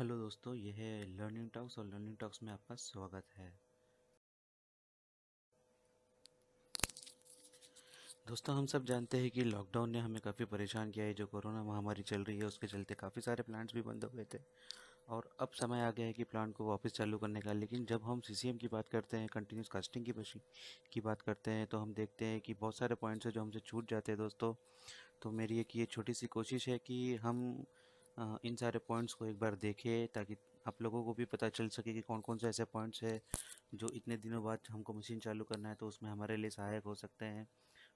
hello दोस्तों यह है लर्निंग टॉक्स और लर्निंग टॉक्स में आपका स्वागत है दोस्तों हम सब जानते हैं कि लॉकडाउन ने हमें काफ़ी परेशान किया है जो कोरोना महामारी चल रही है उसके चलते काफ़ी सारे प्लांट्स भी बंद हो गए थे और अब समय आ गया है कि प्लांट को वापस चालू करने का लेकिन जब हम सी की बात करते हैं कंटिन्यूस कास्टिंग की मशीन की बात करते हैं तो हम देखते हैं कि बहुत सारे पॉइंट्स हैं जो हमसे छूट जाते हैं दोस्तों तो मेरी एक ये छोटी सी कोशिश है कि हम इन सारे पॉइंट्स को एक बार देखे ताकि आप लोगों को भी पता चल सके कि कौन कौन से ऐसे पॉइंट्स हैं जो इतने दिनों बाद हमको मशीन चालू करना है तो उसमें हमारे लिए सहायक हो सकते हैं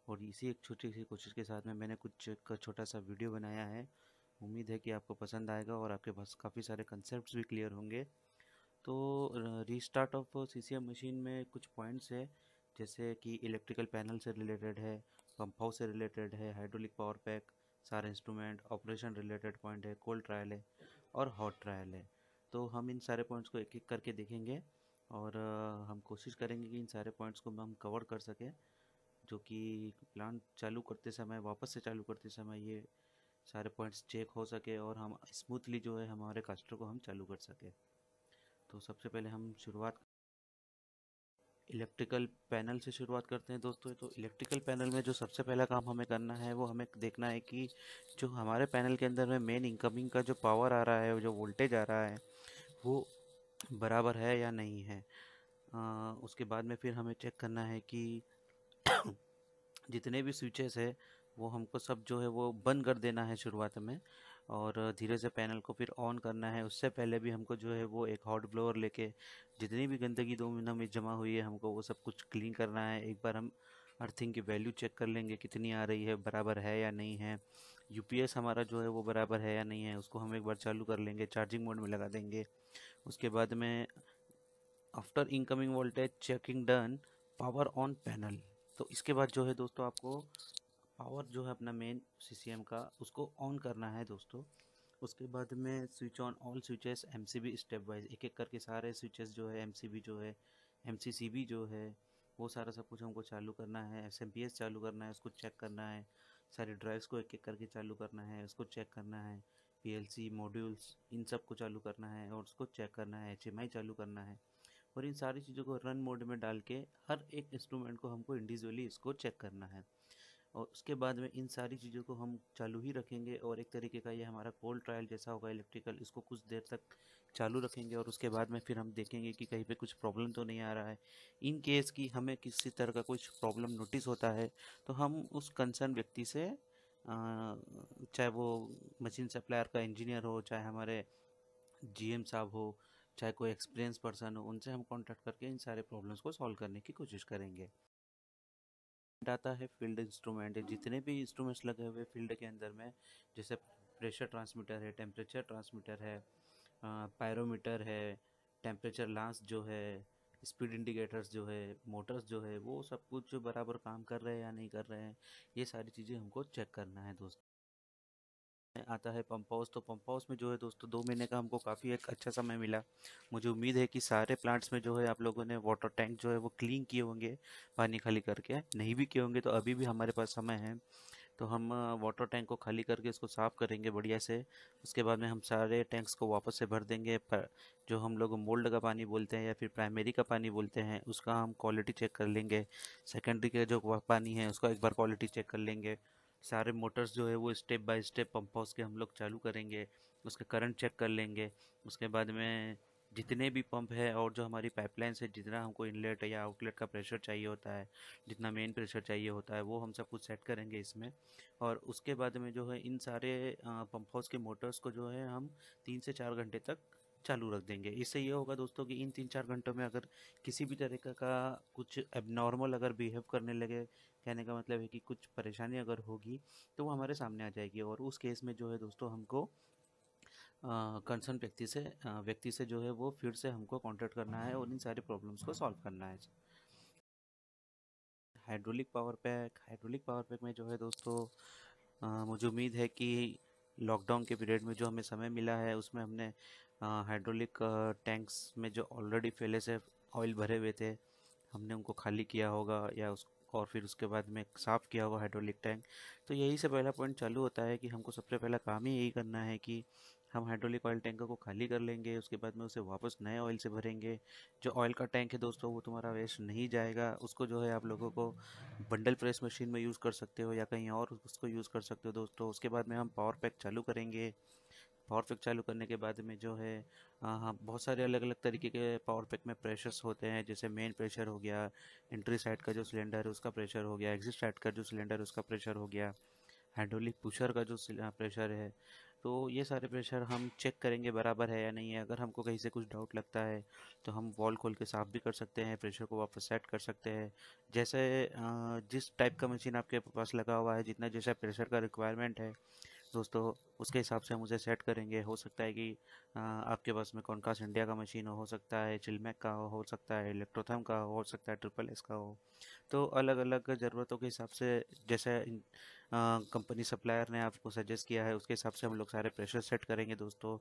और इसी एक छोटी सी कोशिश के साथ में मैंने कुछ एक छोटा सा वीडियो बनाया है उम्मीद है कि आपको पसंद आएगा और आपके पास काफ़ी सारे कंसेप्ट भी क्लियर होंगे तो रीस्टार्ट ऑफ सी मशीन में कुछ पॉइंट्स है जैसे कि इलेक्ट्रिकल पैनल से रिलेटेड है पंप हाउस से रिलेटेड है हाइड्रोलिक पावर पैक सारे इंस्ट्रूमेंट ऑपरेशन रिलेटेड पॉइंट है कोल्ड ट्रायल है और हॉट ट्रायल है तो हम इन सारे पॉइंट्स को एक एक करके देखेंगे और हम कोशिश करेंगे कि इन सारे पॉइंट्स को हम कवर कर सकें जो कि प्लांट चालू करते समय वापस से चालू करते समय ये सारे पॉइंट्स चेक हो सके और हम स्मूथली जो है हमारे कस्टर को हम चालू कर सकें तो सबसे पहले हम शुरुआत इलेक्ट्रिकल पैनल से शुरुआत करते हैं दोस्तों तो इलेक्ट्रिकल पैनल में जो सबसे पहला काम हमें करना है वो हमें देखना है कि जो हमारे पैनल के अंदर में मेन इनकमिंग का जो पावर आ रहा है जो वोल्टेज आ रहा है वो बराबर है या नहीं है आ, उसके बाद में फिर हमें चेक करना है कि जितने भी स्विचेस है वो हमको सब जो है वो बंद कर देना है शुरुआत में और धीरे से पैनल को फिर ऑन करना है उससे पहले भी हमको जो है वो एक हॉट ब्लोअर लेके जितनी भी गंदगी दो महीना में जमा हुई है हमको वो सब कुछ क्लीन करना है एक बार हम अर्थिंग की वैल्यू चेक कर लेंगे कितनी आ रही है बराबर है या नहीं है यूपीएस हमारा जो है वो बराबर है या नहीं है उसको हम एक बार चालू कर लेंगे चार्जिंग मोड में लगा देंगे उसके बाद में after incoming voltage checking done power on panel तो इसके बाद जो है दोस्तों आपको पावर जो है अपना मेन सी का उसको ऑन करना है दोस्तों उसके बाद में स्विच ऑन ऑल स्विचेस एम स्टेप वाइज एक एक करके सारे स्विचेस जो है एम जो है एम जो है वो सारा सब कुछ हमको चालू करना है एस चालू करना है उसको चेक करना है सारे ड्राइव्स को एक एक करके चालू करना है उसको चेक करना है पी मॉड्यूल्स इन सब को चालू करना है और उसको चेक करना है एच चालू करना है और इन सारी चीज़ों को रन मोड में डाल के हर एक इंस्ट्रूमेंट को हमको इंडिविजुअली इसको चेक करना है और उसके बाद में इन सारी चीज़ों को हम चालू ही रखेंगे और एक तरीके का ये हमारा कोल्ड ट्रायल जैसा होगा इलेक्ट्रिकल इसको कुछ देर तक चालू रखेंगे और उसके बाद में फिर हम देखेंगे कि कहीं पे कुछ प्रॉब्लम तो नहीं आ रहा है इन केस की हमें किसी तरह का कुछ प्रॉब्लम नोटिस होता है तो हम उस कंसर्न व्यक्ति से चाहे वो मशीन सप्लायर का इंजीनियर हो चाहे हमारे जी साहब हो चाहे कोई एक्सपीरियंस पर्सन हो उनसे हम कॉन्टैक्ट करके इन सारे प्रॉब्लम्स को सॉल्व करने की कोशिश करेंगे आता है फील्ड इंस्ट्रूमेंट जितने भी इंस्ट्रूमेंट्स लगे हुए फील्ड के अंदर में जैसे प्रेशर ट्रांसमीटर है टेम्परेचर ट्रांसमीटर है पायरोमीटर है टेम्परेचर लांस जो है स्पीड इंडिकेटर्स जो है मोटर्स जो है वो सब कुछ बराबर काम कर रहे हैं या नहीं कर रहे हैं ये सारी चीज़ें हमको चेक करना है दोस्तों आता है पंप हाउस तो पंप हाउस में जो है दोस्तों दो महीने का हमको काफ़ी एक अच्छा समय मिला मुझे उम्मीद है कि सारे प्लांट्स में जो है आप लोगों ने वाटर टैंक जो है वो क्लीन किए होंगे पानी खाली करके नहीं भी किए होंगे तो अभी भी हमारे पास समय है तो हम वाटर टैंक को खाली करके इसको साफ़ करेंगे बढ़िया से उसके बाद में हम सारे टैंक्स को वापस से भर देंगे पर जो हम लोग मोल्ड का पानी बोलते हैं या फिर प्राइमरी का पानी बोलते हैं उसका हम क्वालिटी चेक कर लेंगे सेकेंडरी का जो पानी है उसका एक बार क्वालिटी चेक कर लेंगे सारे मोटर्स जो है वो step by step pump house के हम लोग चालू करेंगे उसका करंट चेक कर लेंगे उसके बाद में जितने भी पंप है और जो हमारी पाइपलाइन से जितना हमको इनलेट या आउटलेट का प्रेशर चाहिए होता है जितना मेन प्रेशर चाहिए होता है वो हम सब कुछ सेट करेंगे इसमें और उसके बाद में जो है इन सारे पंप हाउस के मोटर्स को जो है हम तीन से चार घंटे तक चालू रख देंगे इससे ये होगा दोस्तों कि इन तीन चार घंटों में अगर किसी भी तरीके का कुछ एबनॉर्मल अगर बिहेव करने लगे कहने का मतलब है कि कुछ परेशानी अगर होगी तो वो हमारे सामने आ जाएगी और उस केस में जो है दोस्तों हमको कंसर्न व्यक्ति से व्यक्ति से जो है वो फिर से हमको कॉन्टेक्ट करना है और इन सारी प्रॉब्लम्स को सॉल्व करना है hydraulic power pack hydraulic power pack में जो है दोस्तों आ, मुझे उम्मीद है कि लॉकडाउन के पीरियड में जो हमें समय मिला है उसमें हमने हाइड्रोलिक टैंक्स में जो ऑलरेडी पहले से ऑयल भरे हुए थे हमने उनको खाली किया होगा या उस और फिर उसके बाद में साफ़ किया हुआ हाइड्रोलिक टैंक तो यही से पहला पॉइंट चालू होता है कि हमको सबसे पहला काम ही यही करना है कि हम हाइड्रोलिक ऑयल टैंकर को खाली कर लेंगे उसके बाद में उसे वापस नए ऑयल से भरेंगे जो ऑयल का टैंक है दोस्तों वो तुम्हारा वेस्ट नहीं जाएगा उसको जो है आप लोगों को बंडल प्रेस मशीन में यूज़ कर सकते हो या कहीं और उसको यूज़ कर सकते हो दोस्तों उसके बाद में हम पावर पैक चालू करेंगे पावर पैक चालू करने के बाद में जो है हाँ बहुत सारे अलग अलग तरीके के पावर पैक में प्रेशर्स होते हैं जैसे मेन प्रेशर हो गया एंट्री साइड का जो सिलेंडर है उसका प्रेशर हो गया एग्जिट साइड का जो सिलेंडर है उसका प्रेशर हो गया हैंडोलिक पुशर का जो प्रेशर है तो ये सारे प्रेशर हम चेक करेंगे बराबर है या नहीं है अगर हमको कहीं से कुछ डाउट लगता है तो हम वॉल खोल के साफ़ भी कर सकते हैं प्रेशर को वापस सेट कर सकते हैं जैसे जिस टाइप का मशीन आपके पास लगा हुआ है जितना जैसा प्रेशर का रिक्वायरमेंट है दोस्तों उसके हिसाब से हम उसे सेट करेंगे हो सकता है कि आपके पास में कॉन्कास्ट इंडिया का मशीन हो हो सकता है चिलमेक का हो हो सकता है इलेक्ट्रोथम का हो सकता है ट्रिपल एस का हो तो अलग अलग ज़रूरतों के हिसाब से जैसे कंपनी सप्लायर ने आपको सजेस्ट किया है उसके हिसाब से हम लोग सारे प्रेशर सेट करेंगे दोस्तों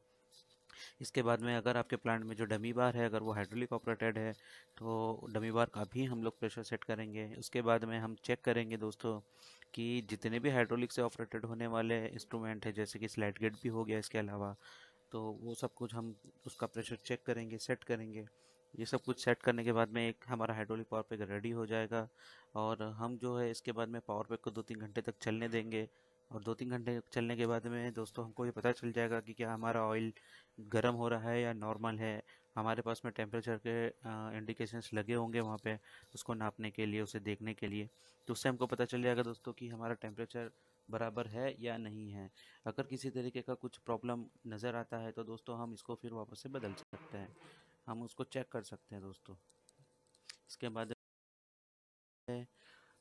इसके बाद में अगर आपके प्लांट में जो डमी बार है अगर वो हाइड्रोलिक ऑपरेटेड है तो डमी बार का भी हम लोग प्रेशर सेट करेंगे उसके बाद में हम चेक करेंगे दोस्तों कि जितने भी हाइड्रोलिक से ऑपरेटेड होने वाले इंस्ट्रूमेंट है जैसे कि स्लाइड गेट भी हो गया इसके अलावा तो वो सब कुछ हम उसका प्रेशर चेक करेंगे सेट करेंगे ये सब कुछ सेट करने के बाद में एक हमारा हाइड्रोलिक पावर पैक रेडी हो जाएगा और हम जो है इसके बाद में पावर पैक को दो तीन घंटे तक चलने देंगे और दो तीन घंटे चलने के बाद में दोस्तों हमको ये पता चल जाएगा कि क्या हमारा ऑयल गर्म हो रहा है या नॉर्मल है हमारे पास में टेम्परेचर के इंडिकेशंस लगे होंगे वहाँ पे उसको नापने के लिए उसे देखने के लिए तो उससे हमको पता चल जाएगा दोस्तों कि हमारा टेम्परेचर बराबर है या नहीं है अगर किसी तरीके का कुछ प्रॉब्लम नज़र आता है तो दोस्तों हम इसको फिर वापस से बदल सकते हैं हम उसको चेक कर सकते हैं दोस्तों इसके बाद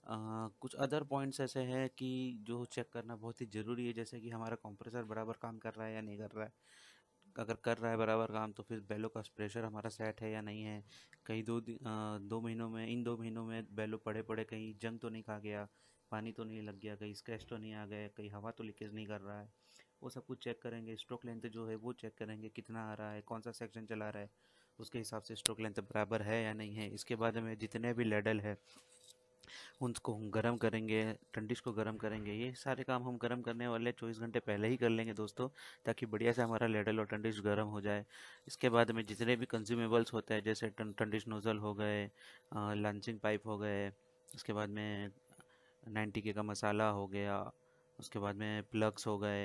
आ, कुछ अदर पॉइंट्स ऐसे हैं कि जो चेक करना बहुत ही ज़रूरी है जैसे कि हमारा कंप्रेसर बराबर काम कर रहा है या नहीं कर रहा है अगर कर रहा है बराबर काम तो फिर बैलों का प्रेशर हमारा सेट है या नहीं है कहीं दो आ, दो महीनों में इन दो महीनों में बैलो पड़े पड़े कहीं जंग तो नहीं खा गया पानी तो नहीं लग गया कहीं स्क्रैच तो नहीं आ गया कहीं हवा तो लीकेज नहीं कर रहा है वो सब कुछ चेक करेंगे स्ट्रोक लेंथ जो है वो चेक करेंगे कितना आ रहा है कौन सा सेक्शन चला रहा है उसके हिसाब से स्ट्रोक लेंथ बराबर है या नहीं है इसके बाद हमें जितने भी लेडल है उनको हम गर्म करेंगे टंडिश को गर्म करेंगे ये सारे काम हम गर्म करने वाले चौबीस घंटे पहले ही कर लेंगे दोस्तों ताकि बढ़िया से हमारा लेडल और टंडिश गर्म हो जाए इसके बाद हमें जितने भी कंज्यूमेबल्स होते हैं जैसे ठंडिश नोज़ल हो गए लंचिंग पाइप हो गए उसके बाद में नाइन्टी के का मसाला हो गया उसके बाद में प्लग्स हो गए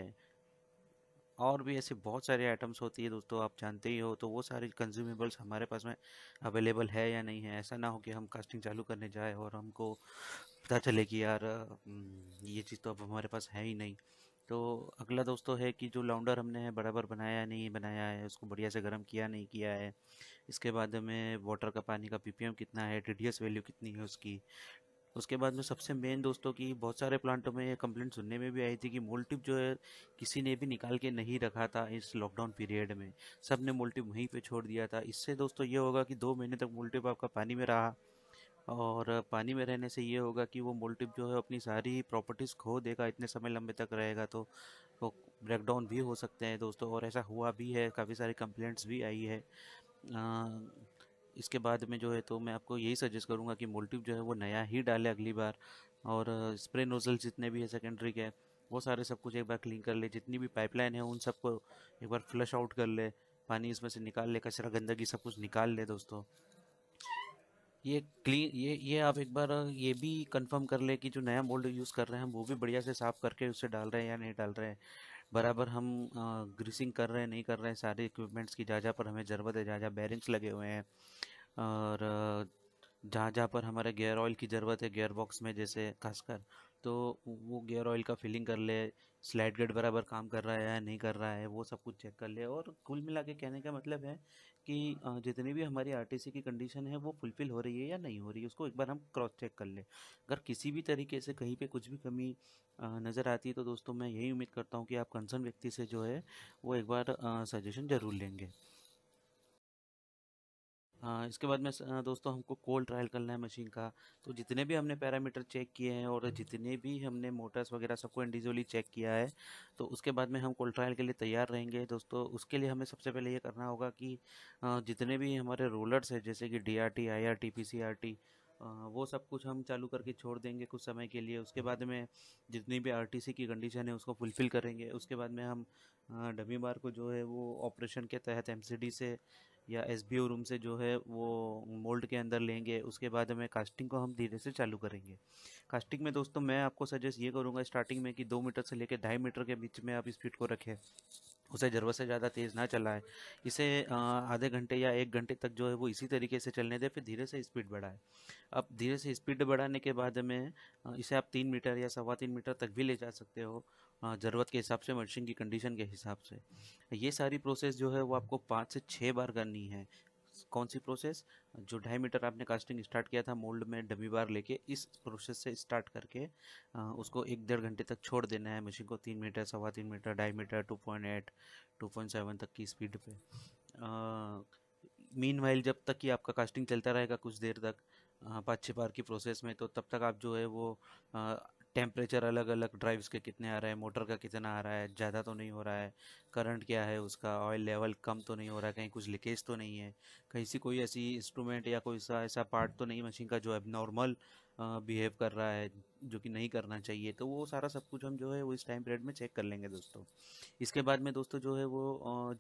और भी ऐसे बहुत सारे आइटम्स होती है दोस्तों आप जानते ही हो तो वो सारे कंज्यूमेबल्स हमारे पास में अवेलेबल है या नहीं है ऐसा ना हो कि हम कास्टिंग चालू करने जाए और हमको पता चले कि यार ये चीज़ तो अब हमारे पास है ही नहीं तो अगला दोस्तों है कि जो लाउंडर हमने बराबर बनाया नहीं बनाया है उसको बढ़िया से गर्म किया नहीं किया है इसके बाद हमें वाटर का पानी का पीपीएम कितना है टीडीएस वैल्यू कितनी है उसकी उसके बाद में सबसे मेन दोस्तों की बहुत सारे प्लांटों में कंप्लेंट सुनने में भी आई थी कि मोल्टिप जो है किसी ने भी निकाल के नहीं रखा था इस लॉकडाउन पीरियड में सब ने मोल्टिप वहीं पर छोड़ दिया था इससे दोस्तों ये होगा कि दो महीने तक मोल्टिप आपका पानी में रहा और पानी में रहने से ये होगा कि वो मोल्टिप जो है अपनी सारी प्रॉपर्टीज़ खो देगा इतने समय लंबे तक रहेगा तो वो ब्रेकडाउन भी हो सकते हैं दोस्तों और ऐसा हुआ भी है काफ़ी सारी कंप्लेंट्स भी आई है आ, इसके बाद में जो है तो मैं आपको यही सजेस्ट करूँगा कि मोल्टिव जो है वो नया ही डाले अगली बार और स्प्रे नोजल जितने भी है सेकेंडरी के वो सारे सब कुछ एक बार क्लीन कर ले जितनी भी पाइपलाइन है उन सबको एक बार फ्लश आउट कर ले पानी इसमें से निकाल ले कचरा गंदगी सब कुछ निकाल ले दोस्तों ये क्लीन ये ये आप एक बार ये भी कंफर्म कर ले कि जो नया मोल्ड यूज़ कर रहे हैं वो भी बढ़िया से साफ़ करके उसे डाल रहे हैं या नहीं डाल रहे हैं बराबर हम ग्रीसिंग कर रहे हैं नहीं कर रहे हैं सारे इक्विपमेंट्स की जहाँ जहाँ पर हमें ज़रूरत है जहाँ जहाँ बैरिंग्स लगे हुए हैं और जहाँ जहाँ पर हमारे गेयर ऑयल की ज़रूरत है गेयर बॉक्स में जैसे खासकर तो वो गेयर ऑयल का फिलिंग कर ले स्लैट गेट बराबर काम कर रहा है या नहीं कर रहा है वो सब कुछ चेक कर ले और कुल मिला के कहने का मतलब है कि जितनी भी हमारी आर की कंडीशन है वो फुलफ़िल हो रही है या नहीं हो रही है उसको एक बार हम क्रॉस चेक कर ले अगर किसी भी तरीके से कहीं पर कुछ भी कमी नज़र आती है तो दोस्तों मैं यही उम्मीद करता हूँ कि आप कंसर्न व्यक्ति से जो है वो एक बार सजेशन ज़रूर लेंगे हाँ इसके बाद में दोस्तों हमको कोल्ड ट्रायल करना है मशीन का तो जितने भी हमने पैरामीटर चेक किए हैं और जितने भी हमने मोटर्स वगैरह सबको इंडिविजुअली चेक किया है तो उसके बाद में हम कोल्ड ट्रायल के लिए तैयार रहेंगे दोस्तों उसके लिए हमें सबसे पहले ये करना होगा कि जितने भी हमारे रोलर्स हैं जैसे कि D R T I R T P C R T वो सब कुछ हम चालू करके छोड़ देंगे कुछ समय के लिए उसके बाद में जितनी भी आरटीसी की कंडीशन है उसको फुलफ़िल करेंगे उसके बाद में हम डमी बार को जो है वो ऑपरेशन के तहत एमसीडी से या एस रूम से जो है वो मोल्ड के अंदर लेंगे उसके बाद हमें कास्टिंग को हम धीरे से चालू करेंगे कास्टिंग में दोस्तों मैं आपको सजेस्ट ये करूँगा स्टार्टिंग में कि दो मीटर से लेकर ढाई मीटर के बीच में आप स्पीड को रखें उसे ज़रूरत से ज़्यादा तेज़ ना चलाएं इसे आधे घंटे या एक घंटे तक जो है वो इसी तरीके से चलने दें फिर धीरे से स्पीड बढ़ाएं अब धीरे से स्पीड बढ़ाने के बाद में इसे आप तीन मीटर या सवा तीन मीटर तक भी ले जा सकते हो ज़रूरत के हिसाब से मशीन की कंडीशन के हिसाब से ये सारी प्रोसेस जो है वो आपको पाँच से छः बार करनी है कौन सी प्रोसेस जो ढाई मीटर आपने कास्टिंग स्टार्ट किया था मोल्ड में डमी बार लेके इस प्रोसेस से स्टार्ट करके उसको एक डेढ़ घंटे तक छोड़ देना है मशीन को तीन मीटर सवा तीन मीटर ढाई metre two point eight two point seven तक की स्पीड पे मीन वाइल जब तक कि आपका कास्टिंग चलता रहेगा कुछ देर तक पाँच छः बार की प्रोसेस में तो तब तक आप जो है वो टेम्परेचर अलग अलग ड्राइव्स के कितने आ रहे हैं मोटर का कितना आ रहा है ज़्यादा तो नहीं हो रहा है करंट क्या है उसका ऑयल लेवल कम तो नहीं हो रहा है कहीं कुछ लीकेज तो नहीं है कहीं से कोई ऐसी इंस्ट्रूमेंट या कोई सा ऐसा पार्ट तो नहीं मशीन का जो अब नॉर्मल बिहेव कर रहा है जो कि नहीं करना चाहिए तो वो सारा सब कुछ हम जो है वो इस टाइम पीरियड में चेक कर लेंगे दोस्तों इसके बाद में दोस्तों जो है वो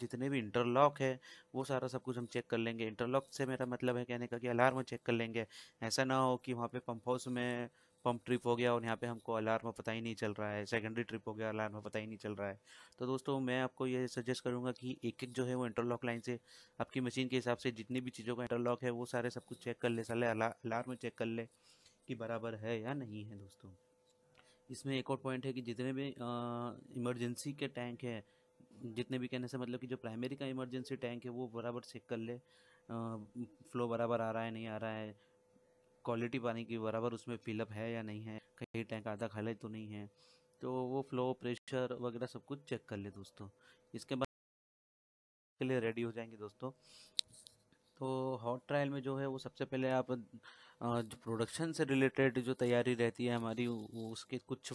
जितने भी इंटरलॉक है वो सारा सब कुछ हम चेक कर लेंगे इंटरलॉक से मेरा मतलब है कहने का कि अलार्म चेक कर लेंगे ऐसा ना हो कि वहाँ पे पंप हाउस में पम्प ट्रिप हो गया और यहाँ पे हमको अलार्म पता ही नहीं चल रहा है सेकेंडरी ट्रिप हो गया अलार्म पता ही नहीं चल रहा है तो दोस्तों मैं आपको ये सजेस्ट करूँगा कि एक एक जो है वो इंटरलॉक लाइन से आपकी मशीन के हिसाब से जितनी भी चीज़ों का इंटरलॉक है वो सारे सब कुछ चेक कर ले साले अलार्म चेक कर ले कि बराबर है या नहीं है दोस्तों इसमें एक और पॉइंट है कि जितने भी इमरजेंसी के टैंक हैं जितने भी कहने से मतलब कि जो प्राइमरी का इमरजेंसी टैंक है वो बराबर चेक कर ले आ, फ्लो बराबर आ रहा है नहीं आ रहा है क्वालिटी पानी की बराबर उसमें फिलअप है या नहीं है कहीं टैंक आधा खाली तो नहीं है तो वो फ्लो प्रेशर वगैरह सब कुछ चेक कर ले दोस्तों इसके बाद के लिए रेडी हो जाएंगे दोस्तों तो हॉट ट्रायल में जो है वो सबसे पहले आप जो प्रोडक्शन से रिलेटेड जो तैयारी रहती है हमारी उसके कुछ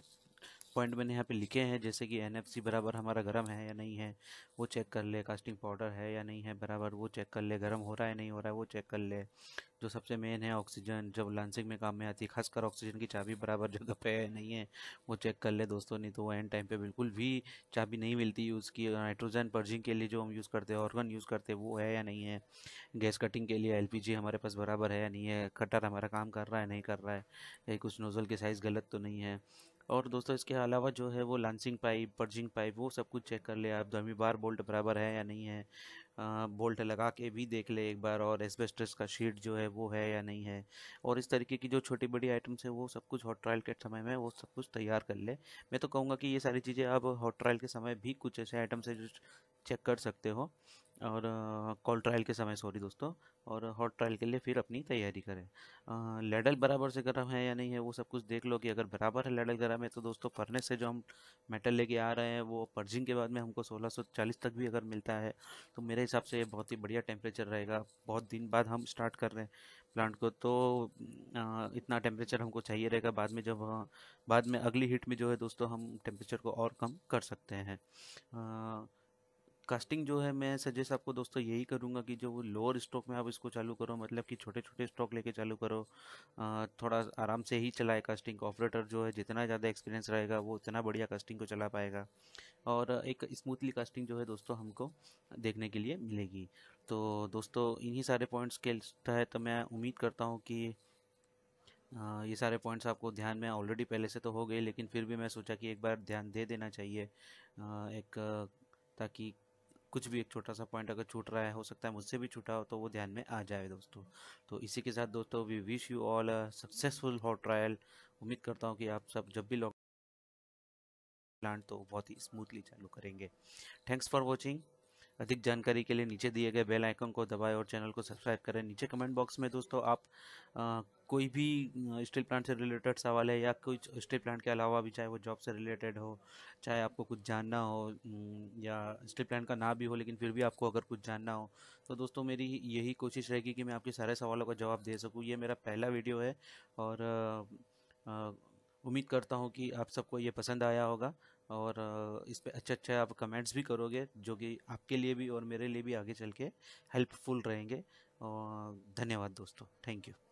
पॉइंट मैंने यहाँ पे लिखे हैं जैसे कि एन बराबर हमारा गर्म है या नहीं है वो चेक कर ले कास्टिंग पाउडर है या नहीं है बराबर वो चेक कर ले गर्म हो रहा है नहीं हो रहा है वो चेक कर ले जो सबसे मेन है ऑक्सीजन जब लांसिंग में काम में आती है खासकर ऑक्सीजन की चाबी बराबर जगह पे है नहीं है वो चेक कर ले दोस्तों नहीं तो एंड टाइम पे बिल्कुल भी चाबी नहीं मिलती यूज़ की नाइट्रोजन पर्जिंग के लिए जो हम यूज़ करते हैं ऑर्गन यूज़ करते हैं वो है या नहीं है गैस कटिंग के लिए एलपीजी हमारे पास बराबर है या नहीं है कटर हमारा काम कर रहा है नहीं कर रहा है कहीं कुछ नोज़ल के साइज़ गलत तो नहीं है और दोस्तों इसके अलावा जो है वो लांसिंग पाइप बर्जिंग पाइप वो सब कुछ चेक कर ले आप धमी बार बोल्ट बराबर है या नहीं है बोल्ट लगा के भी देख ले एक बार और एसबेस्टस का शीट जो है वो है या नहीं है और इस तरीके की जो छोटी बड़ी आइटम्स है वो सब कुछ हॉट ट्रायल के समय में वो सब कुछ तैयार कर ले मैं तो कहूँगा कि ये सारी चीज़ें आप हॉट ट्रायल के समय भी कुछ ऐसे आइटम्स है जो चेक कर सकते हो और कॉल ट्रायल के समय सॉरी दोस्तों और हॉट ट्रायल के लिए फिर अपनी तैयारी करें लेडल बराबर से गर्म है या नहीं है वो सब कुछ देख लो कि अगर बराबर है लेडल गर्म है तो दोस्तों फर्नेस से जो हम मेटल लेके आ रहे हैं वो पर्जिंग के बाद में हमको 1640 तक भी अगर मिलता है तो मेरे हिसाब से ये बहुत ही बढ़िया टेम्परेचर रहेगा बहुत दिन बाद हम स्टार्ट कर रहे हैं प्लांट को तो इतना टेम्परेचर हमको चाहिए रहेगा बाद में जब बाद में अगली हीट में जो है दोस्तों हम टेम्परेचर को और कम कर सकते हैं कास्टिंग जो है मैं सजेस्ट आपको दोस्तों यही करूँगा कि जो लोअर स्टॉक में आप इसको चालू करो मतलब कि छोटे छोटे स्टॉक लेके चालू करो थोड़ा आराम से ही चलाए कास्टिंग ऑपरेटर जो है जितना ज़्यादा एक्सपीरियंस रहेगा वो उतना बढ़िया कास्टिंग को चला पाएगा और एक स्मूथली कास्टिंग जो है दोस्तों हमको देखने के लिए मिलेगी तो दोस्तों इन्हीं सारे पॉइंट्स के तहत मैं उम्मीद करता हूँ कि ये सारे पॉइंट्स आपको ध्यान में ऑलरेडी पहले से तो हो गए लेकिन फिर भी मैं सोचा कि एक बार ध्यान दे देना चाहिए एक ताकि कुछ भी एक छोटा सा पॉइंट अगर छूट रहा है हो सकता है मुझसे भी छूटा हो तो वो ध्यान में आ जाए दोस्तों तो इसी के साथ दोस्तों we wish you all successful hot trial उम्मीद करता हूँ कि आप सब जब भी लॉक प्लांट तो बहुत ही स्मूथली चालू करेंगे थैंक्स फॉर वॉचिंग अधिक जानकारी के लिए नीचे दिए गए बेल आइकन को दबाएं और चैनल को सब्सक्राइब करें नीचे कमेंट बॉक्स में दोस्तों आप आ, कोई भी स्टील प्लांट से रिलेटेड सवाल है या कुछ स्टील प्लांट के अलावा भी चाहे वो जॉब से रिलेटेड हो चाहे आपको कुछ जानना हो या स्टील प्लांट का ना भी हो लेकिन फिर भी आपको अगर कुछ जानना हो तो दोस्तों मेरी यही कोशिश रहेगी कि मैं आपके सारे सवालों का जवाब दे सकूँ ये मेरा पहला वीडियो है और उम्मीद करता हूँ कि आप सबको ये पसंद आया होगा और इस पर अच्छे अच्छे आप कमेंट्स भी करोगे जो कि आपके लिए भी और मेरे लिए भी आगे चल के हेल्पफुल रहेंगे और धन्यवाद दोस्तों थैंक यू